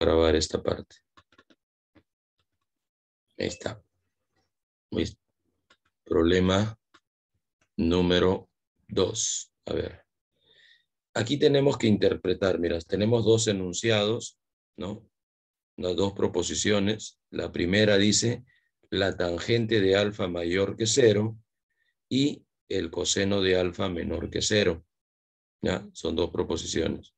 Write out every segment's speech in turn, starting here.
grabar esta parte. Ahí está. Problema número 2. A ver. Aquí tenemos que interpretar, miras, tenemos dos enunciados, ¿no? Las dos proposiciones. La primera dice la tangente de alfa mayor que cero y el coseno de alfa menor que cero. ¿Ya? Son dos proposiciones.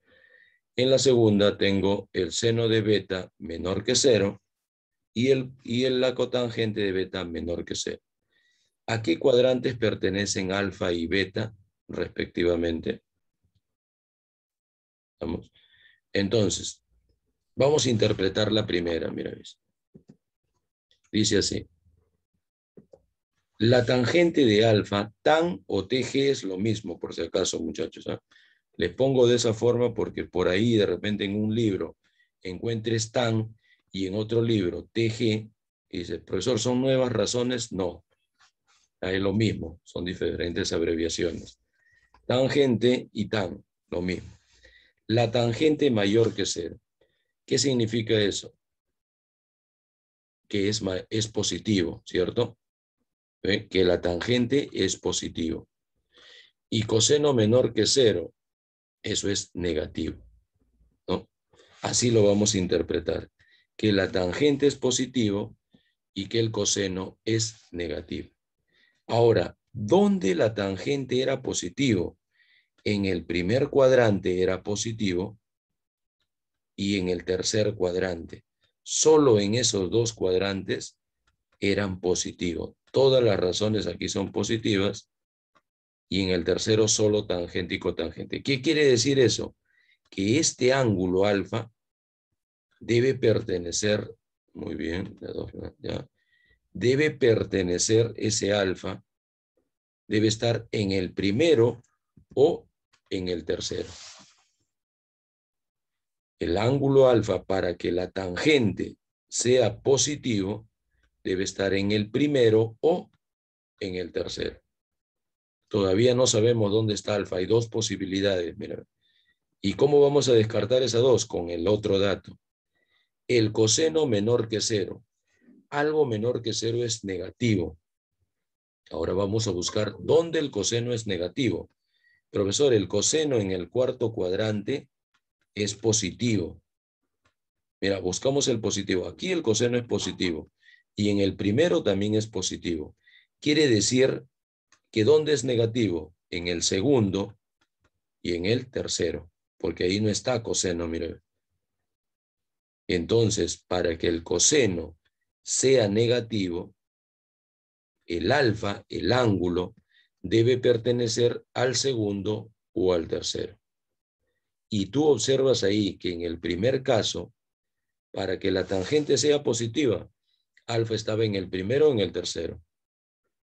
En la segunda tengo el seno de beta menor que cero y, el, y el, la cotangente de beta menor que cero. ¿A qué cuadrantes pertenecen alfa y beta respectivamente? Entonces, vamos a interpretar la primera, mira. Dice así. La tangente de alfa, tan o tg es lo mismo, por si acaso, muchachos. ¿ah? Les pongo de esa forma porque por ahí de repente en un libro encuentres tan y en otro libro TG y dice, profesor, ¿son nuevas razones? No. Es lo mismo, son diferentes abreviaciones. Tangente y tan, lo mismo. La tangente mayor que cero. ¿Qué significa eso? Que es, es positivo, ¿cierto? ¿Eh? Que la tangente es positivo. Y coseno menor que cero eso es negativo. Así lo vamos a interpretar, que la tangente es positivo y que el coseno es negativo. Ahora, ¿dónde la tangente era positivo? En el primer cuadrante era positivo y en el tercer cuadrante. Solo en esos dos cuadrantes eran positivos. Todas las razones aquí son positivas y en el tercero solo tangente y cotangente. ¿Qué quiere decir eso? Que este ángulo alfa debe pertenecer, muy bien, ya, debe pertenecer ese alfa, debe estar en el primero o en el tercero. El ángulo alfa para que la tangente sea positivo debe estar en el primero o en el tercero. Todavía no sabemos dónde está alfa. Hay dos posibilidades. Mira. ¿Y cómo vamos a descartar esas dos? Con el otro dato. El coseno menor que cero. Algo menor que cero es negativo. Ahora vamos a buscar dónde el coseno es negativo. Profesor, el coseno en el cuarto cuadrante es positivo. Mira, buscamos el positivo. Aquí el coseno es positivo. Y en el primero también es positivo. Quiere decir que dónde es negativo, en el segundo y en el tercero, porque ahí no está coseno, mire. Entonces, para que el coseno sea negativo, el alfa, el ángulo, debe pertenecer al segundo o al tercero. Y tú observas ahí que en el primer caso, para que la tangente sea positiva, alfa estaba en el primero o en el tercero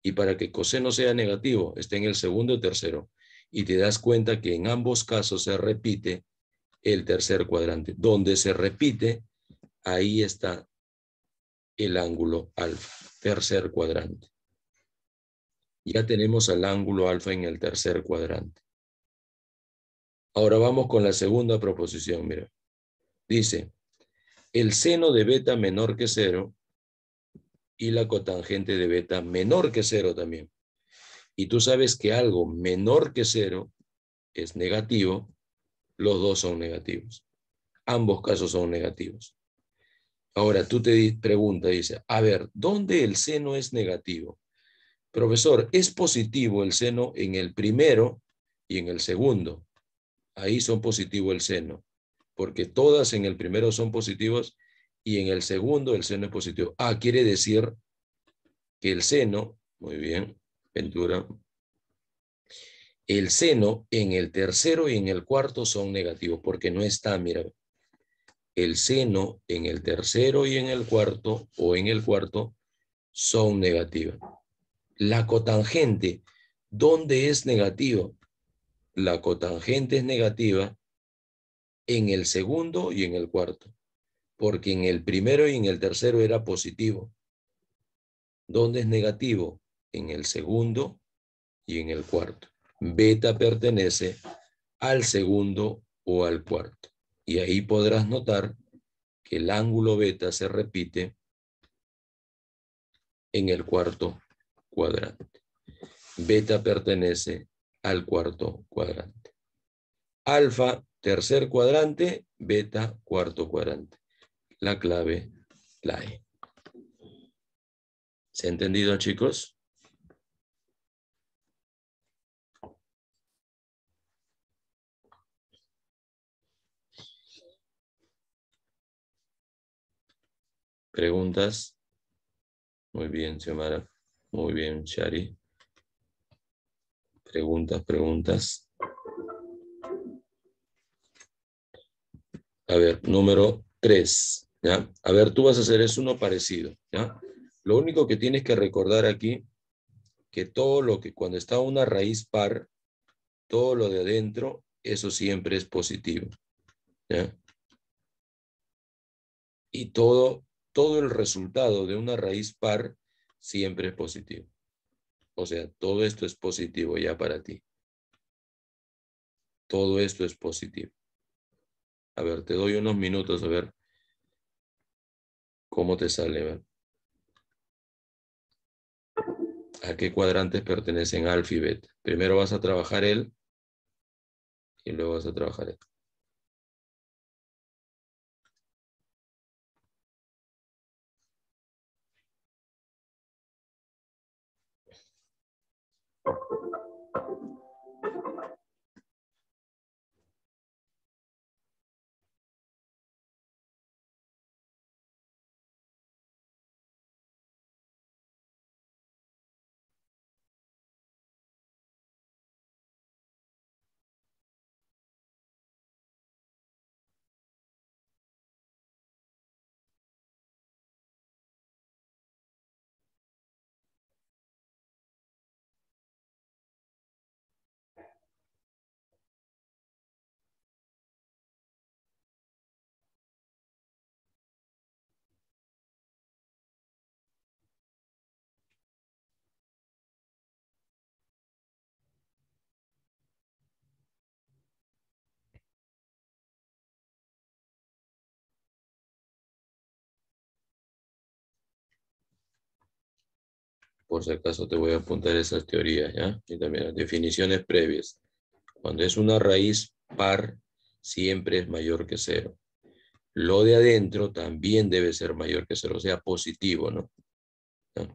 y para que coseno sea negativo, esté en el segundo o tercero. Y te das cuenta que en ambos casos se repite el tercer cuadrante. Donde se repite, ahí está el ángulo alfa, tercer cuadrante. Ya tenemos al ángulo alfa en el tercer cuadrante. Ahora vamos con la segunda proposición, mira. Dice, el seno de beta menor que cero y la cotangente de beta menor que cero también. Y tú sabes que algo menor que cero es negativo, los dos son negativos. Ambos casos son negativos. Ahora, tú te preguntas, dice, a ver, ¿dónde el seno es negativo? Profesor, es positivo el seno en el primero y en el segundo. Ahí son positivo el seno, porque todas en el primero son positivos y en el segundo el seno es positivo. Ah, quiere decir que el seno, muy bien, Ventura, el seno en el tercero y en el cuarto son negativos porque no está, mira, el seno en el tercero y en el cuarto o en el cuarto son negativos. La cotangente, ¿dónde es negativo, La cotangente es negativa en el segundo y en el cuarto porque en el primero y en el tercero era positivo. ¿Dónde es negativo? En el segundo y en el cuarto. Beta pertenece al segundo o al cuarto. Y ahí podrás notar que el ángulo beta se repite en el cuarto cuadrante. Beta pertenece al cuarto cuadrante. Alfa, tercer cuadrante, beta, cuarto cuadrante la clave la E. ¿Se ha entendido, chicos? ¿Preguntas? Muy bien, Xiomara. Muy bien, Shari. Preguntas, preguntas. A ver, número tres ¿ya? A ver, tú vas a hacer es uno parecido, ¿ya? Lo único que tienes que recordar aquí, que todo lo que cuando está una raíz par, todo lo de adentro, eso siempre es positivo, ¿ya? Y todo, todo el resultado de una raíz par siempre es positivo. O sea, todo esto es positivo ya para ti. Todo esto es positivo. A ver, te doy unos minutos, a ver. ¿Cómo te sale? ¿A qué cuadrantes pertenecen alfa Primero vas a trabajar él y luego vas a trabajar el. por si acaso te voy a apuntar esas teorías, ¿ya? Y también las definiciones previas. Cuando es una raíz par, siempre es mayor que cero. Lo de adentro también debe ser mayor que cero, o sea, positivo, ¿no? ¿Ya?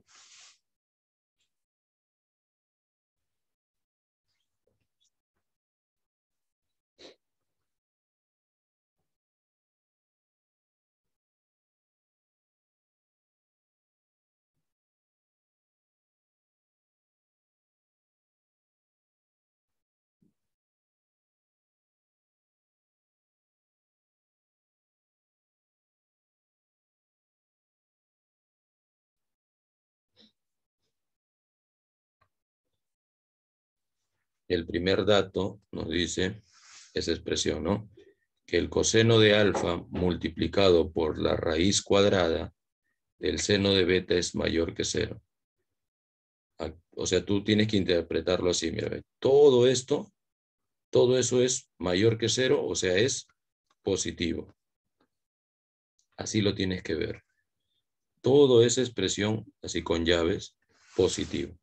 el primer dato nos dice esa expresión, ¿no? Que el coseno de alfa multiplicado por la raíz cuadrada del seno de beta es mayor que cero. Ah, o sea, tú tienes que interpretarlo así, mira, todo esto, todo eso es mayor que cero, o sea, es positivo. Así lo tienes que ver. Todo esa expresión, así con llaves, positivo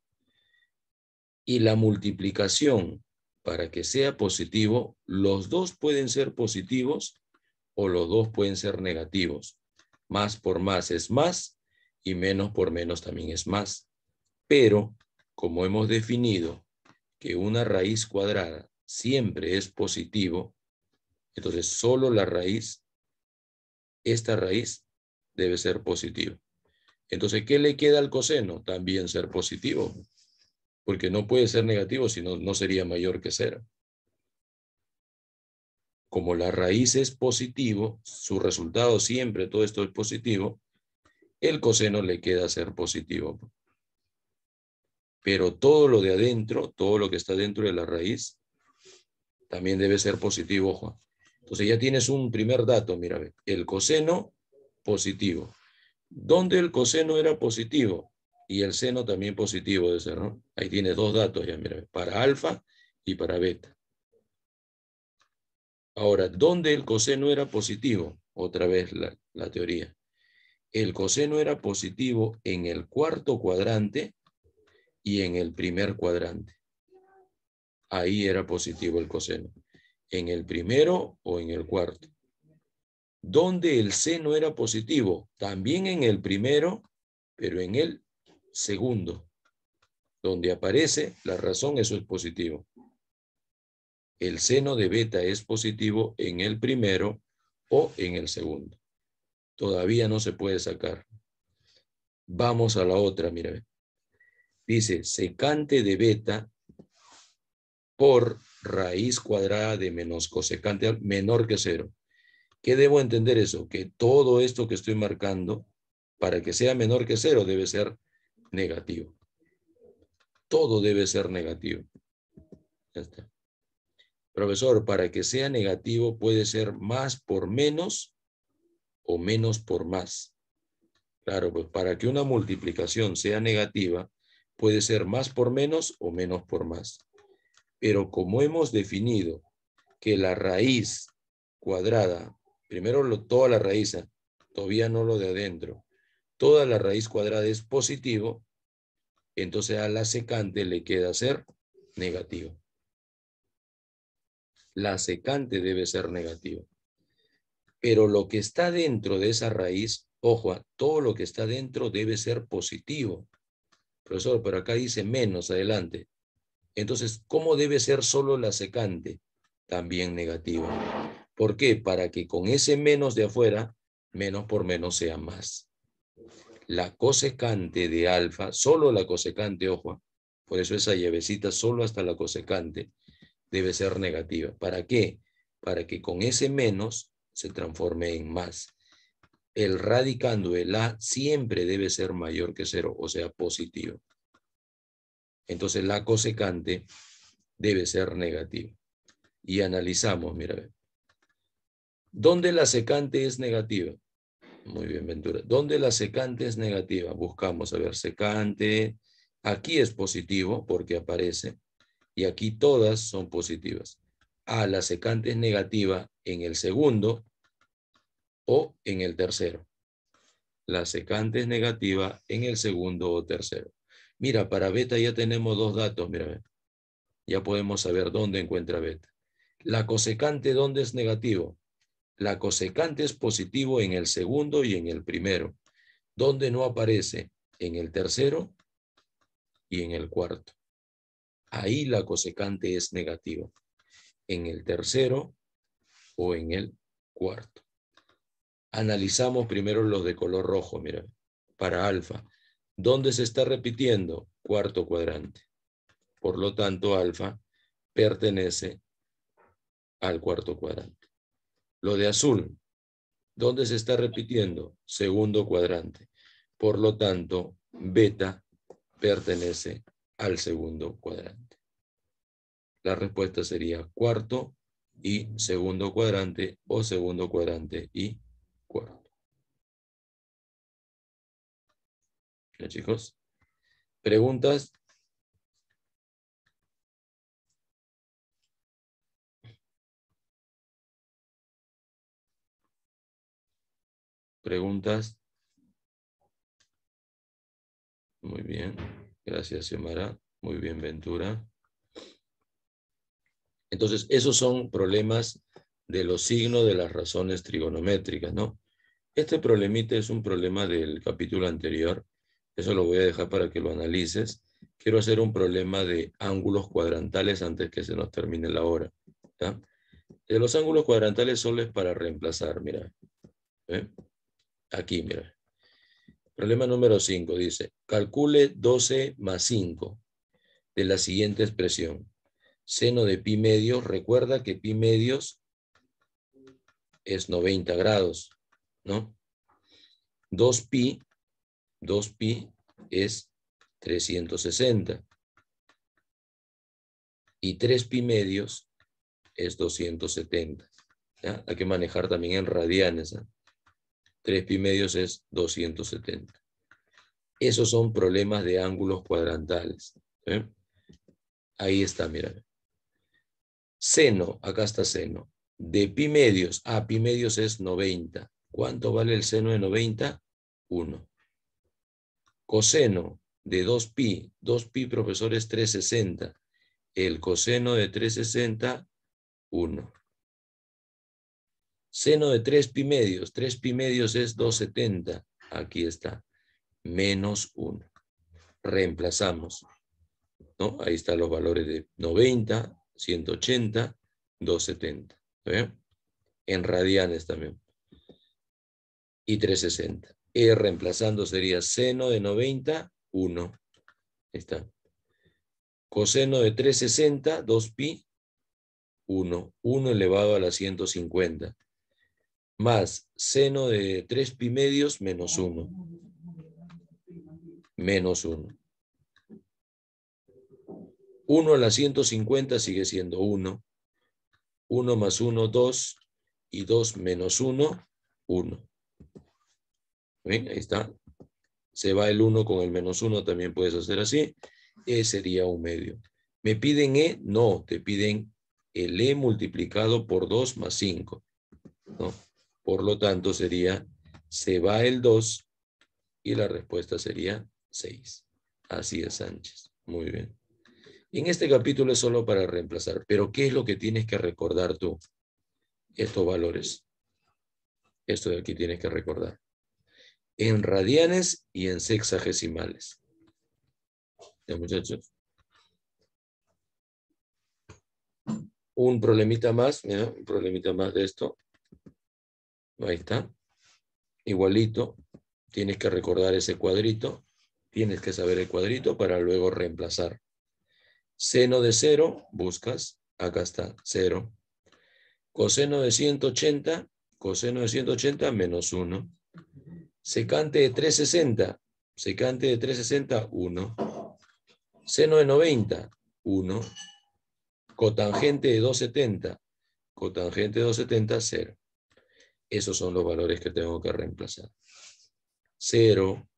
y la multiplicación para que sea positivo, los dos pueden ser positivos o los dos pueden ser negativos. Más por más es más y menos por menos también es más. Pero, como hemos definido que una raíz cuadrada siempre es positivo, entonces solo la raíz, esta raíz debe ser positiva. Entonces, ¿qué le queda al coseno? También ser positivo porque no puede ser negativo, si no, sería mayor que cero. Como la raíz es positivo, su resultado siempre, todo esto es positivo, el coseno le queda ser positivo. Pero todo lo de adentro, todo lo que está dentro de la raíz, también debe ser positivo, Juan. Entonces ya tienes un primer dato, mira, el coseno positivo. ¿Dónde el coseno era positivo? y el seno también positivo ese, ¿no? Ahí tiene dos datos ya, mira, para alfa y para beta. Ahora, ¿dónde el coseno era positivo? Otra vez la, la teoría. El coseno era positivo en el cuarto cuadrante y en el primer cuadrante. Ahí era positivo el coseno. En el primero o en el cuarto. ¿Dónde el seno era positivo? También en el primero, pero en el segundo, donde aparece la razón, eso es positivo. El seno de beta es positivo en el primero o en el segundo. Todavía no se puede sacar. Vamos a la otra, mira. Dice, secante de beta por raíz cuadrada de menos cosecante menor que cero. ¿Qué debo entender eso? Que todo esto que estoy marcando, para que sea menor que cero, debe ser negativo. Todo debe ser negativo. está. Profesor, para que sea negativo puede ser más por menos o menos por más. Claro, pues para que una multiplicación sea negativa, puede ser más por menos o menos por más. Pero como hemos definido que la raíz cuadrada, primero lo, toda la raíz, ¿eh? todavía no lo de adentro, toda la raíz cuadrada es positivo, entonces a la secante le queda ser negativo. La secante debe ser negativa. Pero lo que está dentro de esa raíz, ojo, ah, todo lo que está dentro debe ser positivo. Profesor, pero acá dice menos adelante. Entonces, ¿cómo debe ser solo la secante? También negativa. ¿Por qué? Para que con ese menos de afuera, menos por menos sea más la cosecante de alfa, solo la cosecante, ojo, ¿eh? por eso esa llavecita solo hasta la cosecante debe ser negativa. ¿Para qué? Para que con ese menos se transforme en más. El radicando el A siempre debe ser mayor que cero, o sea, positivo. Entonces la cosecante debe ser negativa. Y analizamos, mira, ¿dónde la secante es negativa? Muy bien, Ventura. ¿Dónde la secante es negativa? Buscamos, a ver, secante. Aquí es positivo porque aparece. Y aquí todas son positivas. A la secante es negativa en el segundo o en el tercero. La secante es negativa en el segundo o tercero. Mira, para beta ya tenemos dos datos. Mira, ya podemos saber dónde encuentra beta. La cosecante, ¿dónde es negativo? La cosecante es positivo en el segundo y en el primero. donde no aparece? En el tercero y en el cuarto. Ahí la cosecante es negativa. En el tercero o en el cuarto. Analizamos primero los de color rojo, mira, para alfa. ¿Dónde se está repitiendo? Cuarto cuadrante. Por lo tanto, alfa pertenece al cuarto cuadrante. Lo de azul, ¿dónde se está repitiendo? Segundo cuadrante. Por lo tanto, beta pertenece al segundo cuadrante. La respuesta sería cuarto y segundo cuadrante o segundo cuadrante y cuarto. ¿Ya, chicos? ¿Preguntas? ¿Preguntas? Muy bien. Gracias, Xiomara. Muy bien, Ventura. Entonces, esos son problemas de los signos de las razones trigonométricas, ¿no? Este problemita es un problema del capítulo anterior. Eso lo voy a dejar para que lo analices. Quiero hacer un problema de ángulos cuadrantales antes que se nos termine la hora. De eh, los ángulos cuadrantales solo es para reemplazar, mira. ¿eh? aquí, mira. Problema número 5 dice, calcule 12 más 5 de la siguiente expresión. Seno de pi medios, recuerda que pi medios es 90 grados, ¿no? 2pi, 2pi es 360. Y 3pi medios es 270. Hay que manejar también en radianes. 3 pi medios es 270. Esos son problemas de ángulos cuadrantales. ¿eh? Ahí está, mira. Seno, acá está seno. De pi medios a pi medios es 90. ¿Cuánto vale el seno de 90? 1. Coseno de 2pi. 2pi, profesor, es 360. El coseno de 360, 1. Seno de 3 pi medios. 3 pi medios es 270. Aquí está. Menos 1. Reemplazamos. ¿no? Ahí están los valores de 90, 180, 270. En radianes también. Y 360. E reemplazando sería seno de 90, 1. Ahí Está. Coseno de 360, 2pi, 1. 1 elevado a la 150 más seno de 3 pi medios menos 1. Menos 1. 1 a la 150 sigue siendo 1. 1 más 1, 2. Y 2 menos 1, 1. ¿Ven? Ahí está. Se va el 1 con el menos 1, también puedes hacer así. E sería un medio. ¿Me piden E? No, te piden el E multiplicado por 2 más 5. ¿No? Por lo tanto, sería, se va el 2 y la respuesta sería 6. Así es, Sánchez. Muy bien. En este capítulo es solo para reemplazar, pero ¿qué es lo que tienes que recordar tú? Estos valores. Esto de aquí tienes que recordar. En radianes y en sexagesimales. ¿Ya, muchachos? Un problemita más, un problemita más de esto. Ahí está. Igualito. Tienes que recordar ese cuadrito. Tienes que saber el cuadrito para luego reemplazar. Seno de 0, buscas. Acá está, 0. Coseno de 180, coseno de 180 menos 1. Secante de 360, secante de 360, 1. Seno de 90, 1. Cotangente de 270, cotangente de 270, 0. Esos son los valores que tengo que reemplazar. 0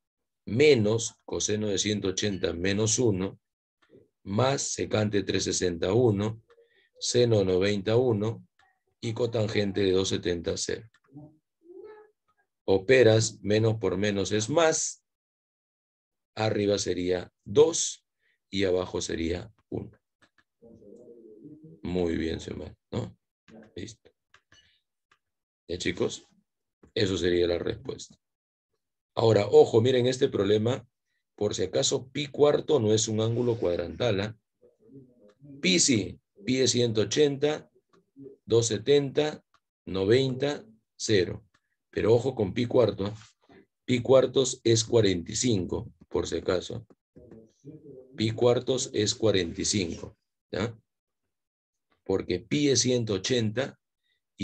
menos coseno de 180 menos 1 más secante 361, seno 91 y cotangente de 270, 0. Operas menos por menos es más. Arriba sería 2 y abajo sería 1. Muy bien, Semana, ¿no? Listo. ¿Eh, chicos? Eso sería la respuesta. Ahora, ojo, miren este problema. Por si acaso, pi cuarto no es un ángulo cuadrantal. ¿ah? Pi sí. Pi es 180, 270, 90, 0. Pero ojo con pi cuarto. ¿ah? Pi cuartos es 45, por si acaso. Pi cuartos es 45. Porque pi es 180,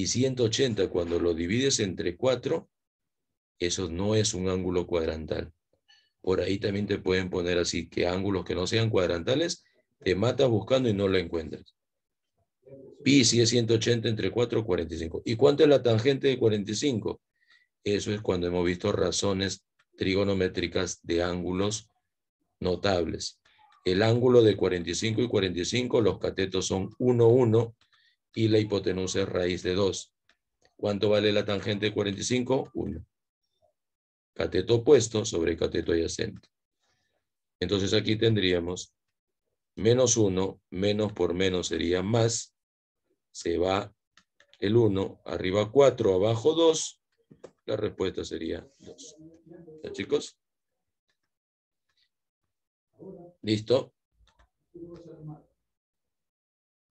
y 180 cuando lo divides entre 4, eso no es un ángulo cuadrantal. Por ahí también te pueden poner así que ángulos que no sean cuadrantales, te matas buscando y no lo encuentras. Pi si es 180 entre 4, 45. ¿Y cuánto es la tangente de 45? Eso es cuando hemos visto razones trigonométricas de ángulos notables. El ángulo de 45 y 45, los catetos son 1, 1, y la hipotenusa es raíz de 2. ¿Cuánto vale la tangente de 45? 1. Cateto opuesto sobre cateto adyacente. Entonces aquí tendríamos menos 1, menos por menos sería más, se va el 1, arriba 4, abajo 2, la respuesta sería 2. ¿Ya chicos? ¿Listo?